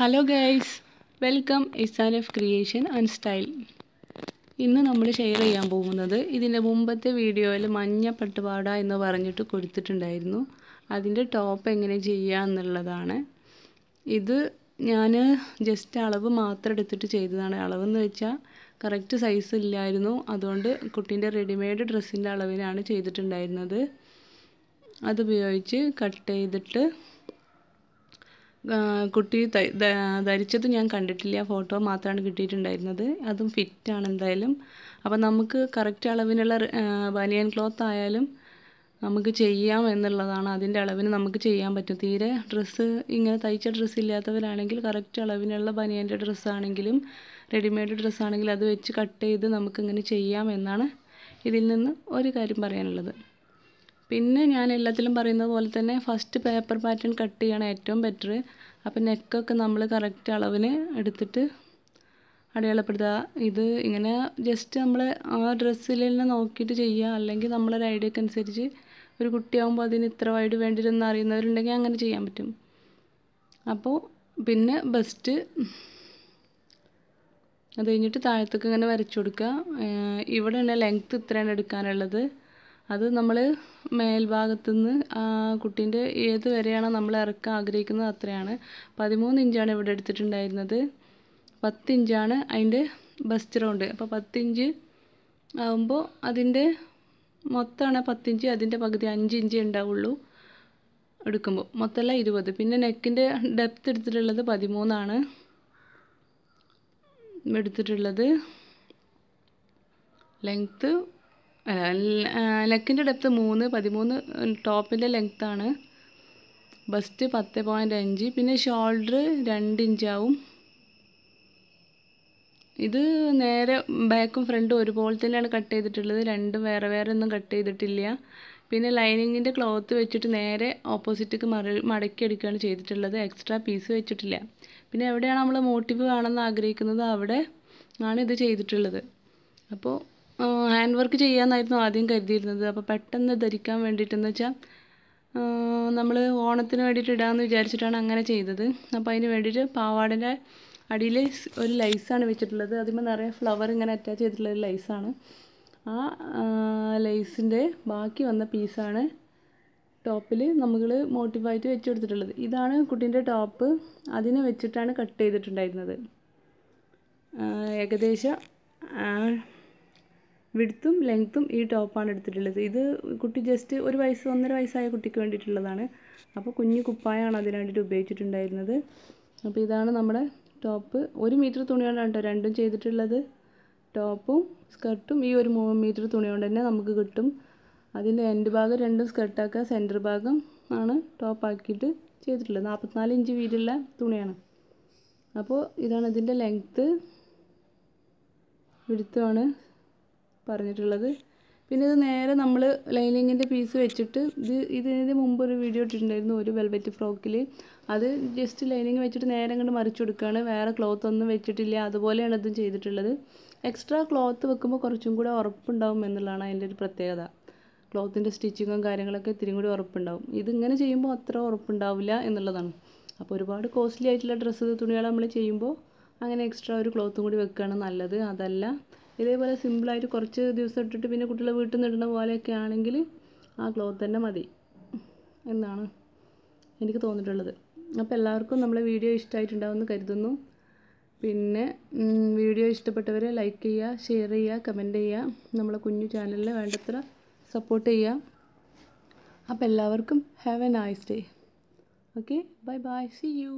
hello guys welcome ഇസാൻ F creation and style ഇന്ന് നമ്മൾ ഷെയർ ചെയ്യാൻ പോകുന്നത് ഇതിൻ്റെ മുമ്പത്തെ വീഡിയോയിൽ മഞ്ഞ പട്ടുപാട എന്ന് പറഞ്ഞിട്ട് കൊടുത്തിട്ടുണ്ടായിരുന്നു അതിൻ്റെ ടോപ്പ് എങ്ങനെ ചെയ്യുക എന്നുള്ളതാണ് ഇത് ഞാൻ ജസ്റ്റ് അളവ് മാത്രം എടുത്തിട്ട് ചെയ്തതാണ് അളവെന്ന് വെച്ചാൽ കറക്റ്റ് സൈസ് ഇല്ലായിരുന്നു അതുകൊണ്ട് കുട്ടീൻ്റെ റെഡിമെയ്ഡ് ഡ്രസ്സിൻ്റെ അളവിനാണ് ചെയ്തിട്ടുണ്ടായിരുന്നത് അതുപയോഗിച്ച് കട്ട് ചെയ്തിട്ട് കുട്ടി ധരിച്ചത് ഞാൻ കണ്ടിട്ടില്ല ഫോട്ടോ മാത്രമാണ് കിട്ടിയിട്ടുണ്ടായിരുന്നത് അതും ഫിറ്റാണ് എന്തായാലും അപ്പം നമുക്ക് കറക്റ്റ് അളവിനുള്ള ബനിയൻ ക്ലോത്ത് ആയാലും നമുക്ക് ചെയ്യാം എന്നുള്ളതാണ് അതിൻ്റെ അളവിന് നമുക്ക് ചെയ്യാൻ പറ്റും തീരെ ഡ്രസ്സ് ഇങ്ങനെ തയ്ച്ച ഡ്രസ്സ് ഇല്ലാത്തവരാണെങ്കിൽ കറക്റ്റ് അളവിനുള്ള ബനിയൻ്റെ ഡ്രസ്സാണെങ്കിലും റെഡിമെയ്ഡ് ഡ്രസ്സാണെങ്കിലും അത് വെച്ച് കട്ട് ചെയ്ത് നമുക്കിങ്ങനെ ചെയ്യാം എന്നാണ് ഇതിൽ നിന്ന് ഒരു കാര്യം പറയാനുള്ളത് പിന്നെ ഞാൻ എല്ലാത്തിലും പറയുന്നത് പോലെ തന്നെ ഫസ്റ്റ് പേപ്പർ പാറ്റേൺ കട്ട് ചെയ്യണം ഏറ്റവും ബെറ്റർ അപ്പം നെക്കൊക്കെ നമ്മൾ കറക്റ്റ് അളവിന് എടുത്തിട്ട് അടയാളപ്പെടുത്തുക ഇത് ഇങ്ങനെ ജസ്റ്റ് നമ്മൾ ആ ഡ്രസ്സിൽ തന്നെ നോക്കിയിട്ട് ചെയ്യുക അല്ലെങ്കിൽ നമ്മളൊരു ഐഡിയക്ക് അനുസരിച്ച് ഒരു കുട്ടിയാകുമ്പോൾ അതിന് ഇത്ര വൈഡ് വേണ്ടിയിരുന്ന് അറിയുന്നവരുണ്ടെങ്കിൽ അങ്ങനെ ചെയ്യാൻ പറ്റും അപ്പോൾ പിന്നെ ബെസ്റ്റ് അത് കഴിഞ്ഞിട്ട് താഴത്തേക്ക് ഇങ്ങനെ വരച്ചു കൊടുക്കുക ഇവിടെയാണ് ലെങ്ത്ത് ഇത്രയാണ് എടുക്കാനുള്ളത് അത് നമ്മൾ മേൽഭാഗത്തു നിന്ന് കുട്ടീൻ്റെ ഏത് വരെയാണോ നമ്മൾ ഇറക്കാൻ ആഗ്രഹിക്കുന്നത് അത്രയാണ് പതിമൂന്ന് ഇഞ്ചാണ് ഇവിടെ എടുത്തിട്ടുണ്ടായിരുന്നത് പത്ത് ഇഞ്ചാണ് അതിൻ്റെ ബസ്റ്റ് റൗണ്ട് അപ്പോൾ പത്തിഞ്ച് ആകുമ്പോൾ അതിൻ്റെ മൊത്തമാണ് പത്തിഞ്ച് അതിൻ്റെ പകുതി അഞ്ച് ഇഞ്ച് ഉണ്ടാവുള്ളൂ എടുക്കുമ്പോൾ മൊത്തമല്ല ഇരുപത് പിന്നെ നെക്കിൻ്റെ ഡെപ്ത് എടുത്തിട്ടുള്ളത് പതിമൂന്നാണ് എടുത്തിട്ടുള്ളത് ലെങ്ത്ത് ലെക്കിൻ്റെ ഡെപ്ത്ത് മൂന്ന് പതിമൂന്ന് ടോപ്പിൻ്റെ ലെങ്ത്താണ് ബസ്റ്റ് പത്ത് പോയിൻ്റ് അഞ്ച് പിന്നെ ഷോൾഡർ രണ്ട് ഇഞ്ചാവും ഇത് നേരെ ബാക്കും ഫ്രണ്ടും ഒരുപോലെ തന്നെയാണ് കട്ട് ചെയ്തിട്ടുള്ളത് രണ്ടും വേറെ വേറെ ഒന്നും കട്ട് ചെയ്തിട്ടില്ല പിന്നെ ലൈനിങ്ങിൻ്റെ ക്ലോത്ത് വെച്ചിട്ട് നേരെ ഓപ്പോസിറ്റേക്ക് മറി മടക്കി എടുക്കുകയാണ് ചെയ്തിട്ടുള്ളത് എക്സ്ട്രാ പീസ് വെച്ചിട്ടില്ല പിന്നെ എവിടെയാണ് നമ്മൾ മോട്ടീവ് കാണാൻ ആഗ്രഹിക്കുന്നത് അവിടെ ആണ് ഇത് ചെയ്തിട്ടുള്ളത് അപ്പോൾ ഹാൻഡ് വർക്ക് ചെയ്യാമെന്നായിരുന്നു ആദ്യം കരുതിയിരുന്നത് അപ്പോൾ പെട്ടെന്ന് ധരിക്കാൻ വേണ്ടിയിട്ടെന്ന് വെച്ചാൽ നമ്മൾ ഓണത്തിന് വേണ്ടിയിട്ട് ഇടാമെന്ന് വിചാരിച്ചിട്ടാണ് അങ്ങനെ ചെയ്തത് അപ്പോൾ അതിന് വേണ്ടിയിട്ട് പാവാടിൻ്റെ അടിയിൽ ഒരു ലൈസാണ് വെച്ചിട്ടുള്ളത് അതിൽ നിറയെ ഫ്ലവർ ഇങ്ങനെ അറ്റാച്ച് ചെയ്തിട്ടുള്ള ഒരു ലൈസാണ് ആ ലൈസിൻ്റെ ബാക്കി വന്ന പീസാണ് ടോപ്പിൽ നമ്മൾ മോട്ടിഫായിട്ട് വെച്ച് കൊടുത്തിട്ടുള്ളത് ഇതാണ് കുട്ടീൻ്റെ ടോപ്പ് അതിനെ വെച്ചിട്ടാണ് കട്ട് ചെയ്തിട്ടുണ്ടായിരുന്നത് ഏകദേശം വിടുത്തും ലെങ്ത്തും ഈ ടോപ്പാണ് എടുത്തിട്ടുള്ളത് ഇത് കുട്ടി ജസ്റ്റ് ഒരു വയസ്സ് ഒന്നര വയസ്സായ കുട്ടിക്ക് വേണ്ടിയിട്ടുള്ളതാണ് അപ്പോൾ കുഞ്ഞു കുപ്പായമാണ് അതിന് വേണ്ടിയിട്ട് ഉപയോഗിച്ചിട്ടുണ്ടായിരുന്നത് അപ്പോൾ ഇതാണ് നമ്മുടെ ടോപ്പ് ഒരു മീറ്റർ തുണി കൊണ്ടാണ് കേട്ടോ രണ്ടും ചെയ്തിട്ടുള്ളത് ടോപ്പും സ്കർട്ടും ഈ ഒരു മൂന്ന് മീറ്റർ തുണി കൊണ്ട് തന്നെ നമുക്ക് കിട്ടും അതിൻ്റെ എൻഡ് ഭാഗം രണ്ടും സ്കർട്ടാക്കുക സെൻറ്റർ ഭാഗം ആണ് ടോപ്പാക്കിയിട്ട് ചെയ്തിട്ടുള്ളത് നാൽപ്പത്തിനാല് ഇഞ്ച് വീതിയുള്ള തുണിയാണ് അപ്പോൾ ഇതാണ് ഇതിൻ്റെ ലെങ്ത്ത് വിടുത്തമാണ് പറഞ്ഞിട്ടുള്ളത് പിന്നെ ഇത് നേരെ നമ്മൾ ലൈനിങ്ങിൻ്റെ പീസ് വെച്ചിട്ട് ഇത് ഇതിന് മുമ്പ് ഒരു വീഡിയോ ഇട്ടിട്ടുണ്ടായിരുന്നു ഒരു വെൽവെറ്റ് ഫ്രോക്കിൽ അത് ജസ്റ്റ് ലൈനിങ് വെച്ചിട്ട് നേരെ അങ്ങോട്ട് മറിച്ചു കൊടുക്കുകയാണ് വേറെ ക്ലോത്ത് ഒന്നും വെച്ചിട്ടില്ല അതുപോലെയാണ് ഇതും ചെയ്തിട്ടുള്ളത് എക്സ്ട്രാ ക്ലോത്ത് വെക്കുമ്പോൾ കുറച്ചും കൂടെ ഉറപ്പുണ്ടാവും എന്നുള്ളതാണ് അതിൻ്റെ ഒരു പ്രത്യേകത ക്ലോത്തിൻ്റെ സ്റ്റിച്ചിങ്ങും കാര്യങ്ങളൊക്കെ ഇത്തിരി കൂടി ഉറപ്പുണ്ടാവും ഇതിങ്ങനെ ചെയ്യുമ്പോൾ അത്ര ഉറപ്പുണ്ടാവില്ല എന്നുള്ളതാണ് അപ്പോൾ ഒരുപാട് കോസ്റ്റ്ലി ആയിട്ടുള്ള ഡ്രസ്സ് തുണികൾ നമ്മൾ ചെയ്യുമ്പോൾ അങ്ങനെ എക്സ്ട്രാ ഒരു ക്ലോത്തും കൂടി വെക്കുകയാണ് നല്ലത് അതല്ല ഇതേപോലെ സിമ്പിളായിട്ട് കുറച്ച് ദിവസം ഇട്ടിട്ട് പിന്നെ കുട്ടികൾ വീട്ടിൽ നിന്ന് ഇടുന്ന പോലെയൊക്കെ ആണെങ്കിൽ ആ ക്ലോത്ത് തന്നെ മതി എന്നാണ് എനിക്ക് തോന്നിയിട്ടുള്ളത് അപ്പോൾ എല്ലാവർക്കും നമ്മളെ വീഡിയോ ഇഷ്ടമായിട്ടുണ്ടാവുമെന്ന് കരുതുന്നു പിന്നെ വീഡിയോ ഇഷ്ടപ്പെട്ടവർ ലൈക്ക് ചെയ്യുക ഷെയർ ചെയ്യുക കമൻറ്റ് ചെയ്യുക നമ്മളെ കുഞ്ഞു ചാനലിനെ വേണ്ടത്ര സപ്പോർട്ട് ചെയ്യുക അപ്പോൾ എല്ലാവർക്കും have a nice day okay bye bye see U